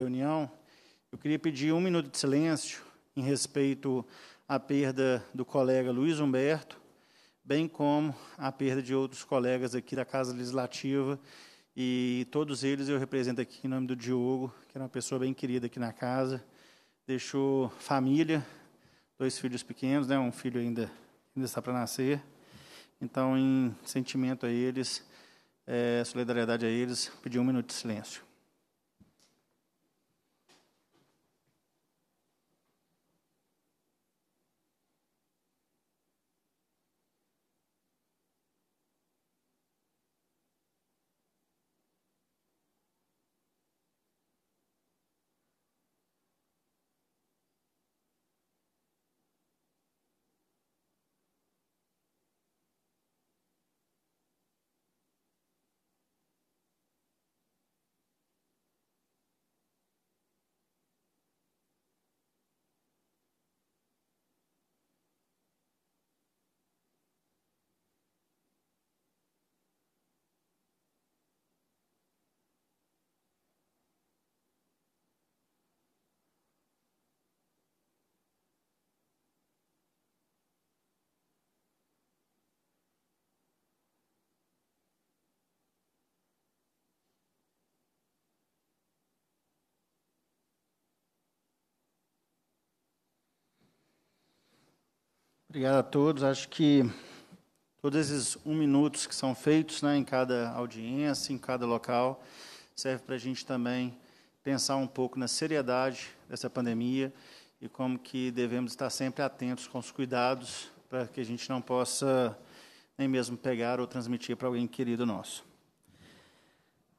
reunião, eu queria pedir um minuto de silêncio em respeito à perda do colega Luiz Humberto, bem como à perda de outros colegas aqui da Casa Legislativa, e todos eles eu represento aqui em nome do Diogo, que era é uma pessoa bem querida aqui na casa, deixou família, dois filhos pequenos, né, um filho ainda, ainda está para nascer, então, em sentimento a eles, é, solidariedade a eles, pedir um minuto de silêncio. Obrigado a todos. Acho que todos esses um minutos que são feitos né, em cada audiência, em cada local, serve para a gente também pensar um pouco na seriedade dessa pandemia e como que devemos estar sempre atentos com os cuidados para que a gente não possa nem mesmo pegar ou transmitir para alguém querido nosso.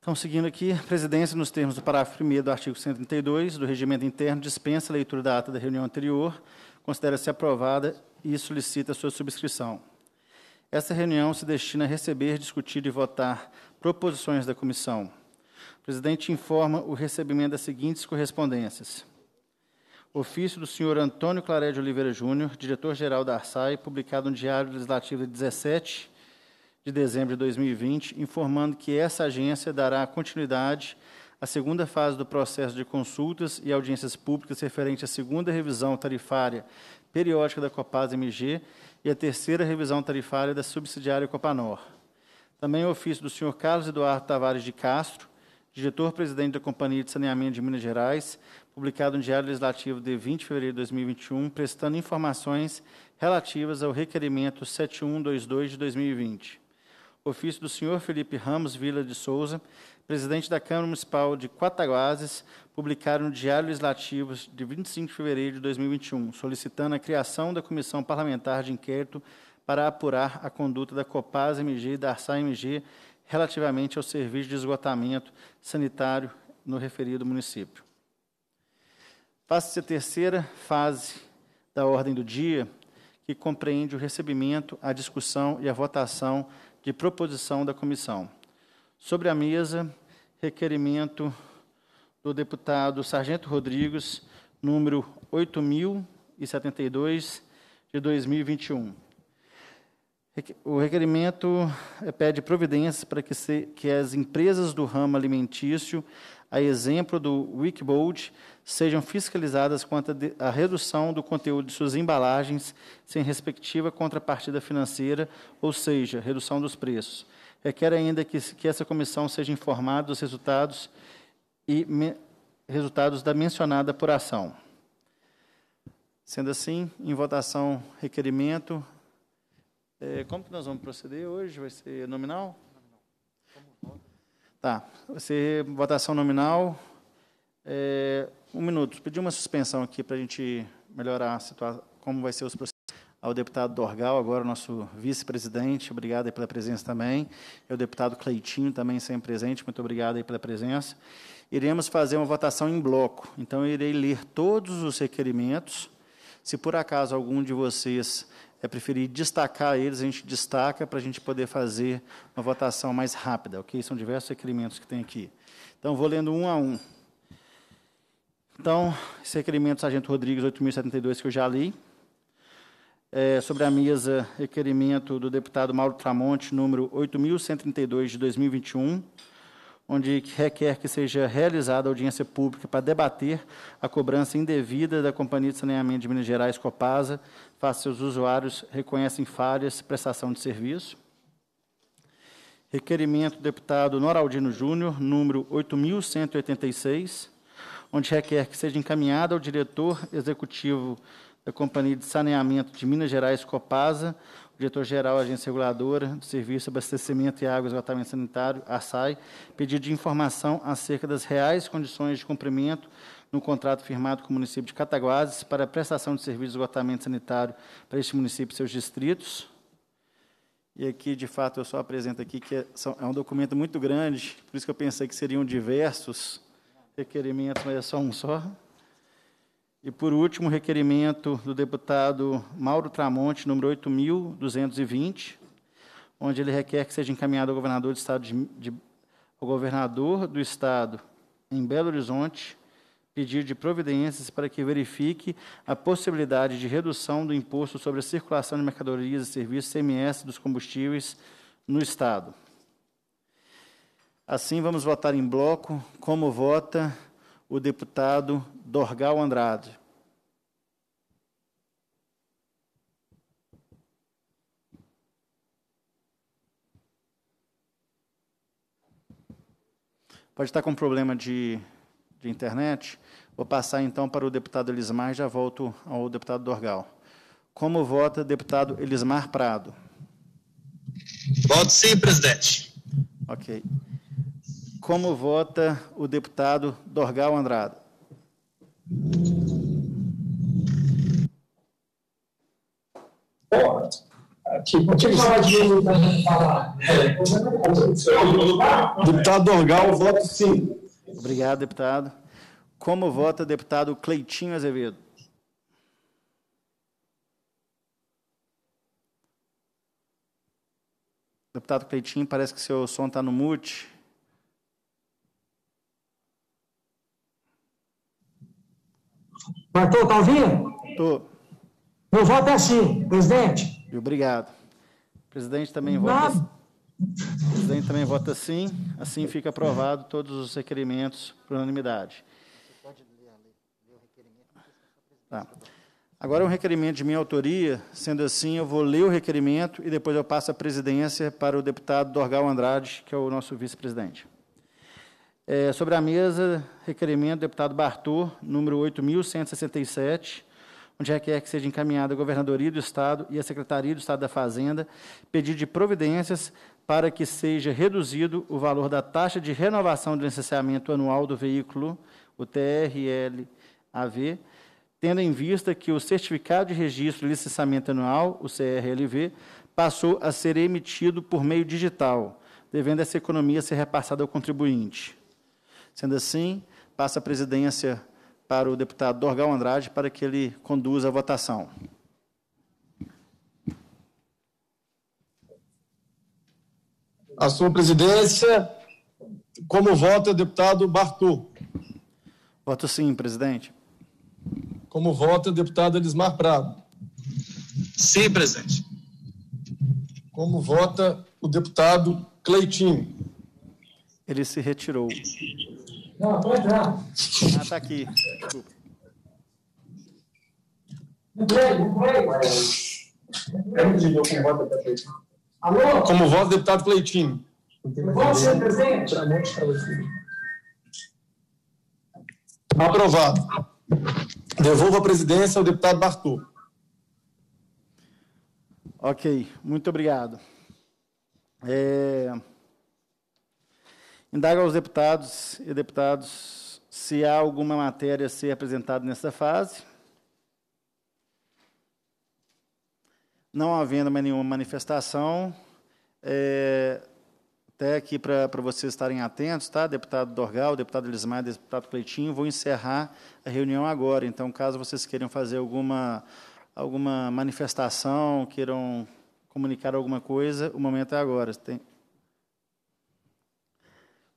Então, seguindo aqui, a presidência, nos termos do parágrafo 1 do artigo 132 do Regimento Interno, dispensa a leitura da ata da reunião anterior, considera-se aprovada e solicita sua subscrição. Essa reunião se destina a receber, discutir e votar proposições da comissão. O presidente informa o recebimento das seguintes correspondências. Ofício do senhor Antônio Claré de Oliveira Júnior, diretor-geral da Arsai, publicado no Diário Legislativo de 17 de dezembro de 2020, informando que essa agência dará continuidade a segunda fase do processo de consultas e audiências públicas referente à segunda revisão tarifária periódica da Copasa-MG e a terceira revisão tarifária da subsidiária Copanor. Também o é ofício do senhor Carlos Eduardo Tavares de Castro, diretor-presidente da Companhia de Saneamento de Minas Gerais, publicado no Diário Legislativo de 20 de fevereiro de 2021, prestando informações relativas ao requerimento 7122 de 2020 ofício do senhor Felipe Ramos Vila de Souza, presidente da Câmara Municipal de Quataguases, publicaram no Diário Legislativo de 25 de fevereiro de 2021, solicitando a criação da Comissão Parlamentar de Inquérito para apurar a conduta da Copasa MG e da Arsa MG relativamente ao serviço de esgotamento sanitário no referido município. Passa-se a terceira fase da ordem do dia, que compreende o recebimento, a discussão e a votação de proposição da comissão. Sobre a mesa, requerimento do deputado Sargento Rodrigues, número 8072 de 2021. O requerimento eh, pede providências para que, se, que as empresas do ramo alimentício a exemplo do Wikibold, sejam fiscalizadas quanto à redução do conteúdo de suas embalagens sem respectiva contrapartida financeira, ou seja, redução dos preços. Requer ainda que, que essa comissão seja informada dos resultados e me, resultados da mencionada por ação. Sendo assim, em votação, requerimento. É, como que nós vamos proceder hoje? Vai ser nominal? Tá. Você, votação nominal. É, um minuto. Pedi uma suspensão aqui para a gente melhorar a situação, como vai ser os processos. Ao ah, deputado Dorgal, agora nosso vice-presidente, obrigado pela presença também. E é ao deputado Cleitinho, também sempre presente, muito obrigado pela presença. Iremos fazer uma votação em bloco, então eu irei ler todos os requerimentos. Se por acaso algum de vocês é preferir destacar eles, a gente destaca para a gente poder fazer uma votação mais rápida, ok? São diversos requerimentos que tem aqui. Então, vou lendo um a um. Então, esse requerimento, Sargento Rodrigues, 8.072, que eu já li. É, sobre a mesa, requerimento do deputado Mauro Tramonte, número 8.132, de 2021 onde requer que seja realizada audiência pública para debater a cobrança indevida da Companhia de Saneamento de Minas Gerais, Copasa, face seus usuários reconhecem falhas, prestação de serviço. Requerimento do deputado Noraldino Júnior, número 8186, onde requer que seja encaminhada ao diretor executivo da Companhia de Saneamento de Minas Gerais, Copasa, diretor-geral da Agência Reguladora do Serviço de Abastecimento e Água e Esgotamento Sanitário, ASAI, pedido de informação acerca das reais condições de cumprimento no contrato firmado com o município de Cataguases para a prestação de serviço de esgotamento sanitário para este município e seus distritos. E aqui, de fato, eu só apresento aqui que é, é um documento muito grande, por isso que eu pensei que seriam diversos requerimentos, mas é só um só. E, por último, o requerimento do deputado Mauro Tramonte, número 8.220, onde ele requer que seja encaminhado ao governador do estado, de, de, ao governador do estado em Belo Horizonte, pedido de providências para que verifique a possibilidade de redução do imposto sobre a circulação de mercadorias e serviços CMS dos combustíveis no estado. Assim, vamos votar em bloco como vota o deputado Dorgal Andrade. Pode estar com problema de, de internet. Vou passar então para o deputado Elismar e já volto ao deputado Dorgal. Como vota deputado Elismar Prado? Voto sim, presidente. Ok. Como vota o deputado Dorgal Andrade? de Deputado Dorgal, voto sim. Obrigado, deputado. Como vota deputado Cleitinho Azevedo? Deputado Cleitinho, parece que seu som está no mute. Marcou, está ouvindo? Estou. Meu voto é assim, presidente. Obrigado. presidente também Nada. vota. O presidente também vota sim. Assim fica aprovado todos os requerimentos por unanimidade. Tá. Agora é um requerimento de minha autoria, sendo assim, eu vou ler o requerimento e depois eu passo a presidência para o deputado Dorgal Andrade, que é o nosso vice-presidente. É, sobre a mesa, requerimento do deputado Bartô, número 8.167, onde requer que seja encaminhada à Governadoria do Estado e à Secretaria do Estado da Fazenda pedido de providências para que seja reduzido o valor da taxa de renovação do licenciamento anual do veículo, o TRLAV, tendo em vista que o Certificado de Registro de Licenciamento Anual, o CRLV, passou a ser emitido por meio digital, devendo essa economia ser repassada ao contribuinte. Sendo assim, passa a presidência para o deputado Dorgal Andrade para que ele conduza a votação. A sua presidência, como vota o deputado Bartu? Voto sim, presidente. Como vota o deputado Elismar Prado? Sim, presidente. Como vota o deputado Cleitinho? Ele se retirou. Ele se retirou. Não, pode não. Ah, tá aqui. Desculpa. É Alô? Como voto, deputado Cleitinho. Voto ser presente. É tá Aprovado. Devolvo a presidência ao deputado Bartô. Ok, muito obrigado. É... Indaga aos deputados e deputados se há alguma matéria a ser apresentada nesta fase. Não havendo mais nenhuma manifestação, é, até aqui para vocês estarem atentos, tá? Deputado Dorgal, deputado Elismar, deputado Cleitinho, vou encerrar a reunião agora. Então, caso vocês queiram fazer alguma, alguma manifestação, queiram comunicar alguma coisa, o momento é agora. Tem,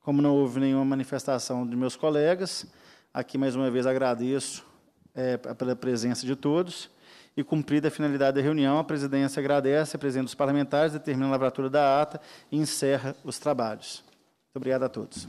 como não houve nenhuma manifestação de meus colegas, aqui mais uma vez agradeço é, pela presença de todos e cumprida a finalidade da reunião, a presidência agradece a presença dos parlamentares, determina a lavratura da ata e encerra os trabalhos. Muito obrigado a todos.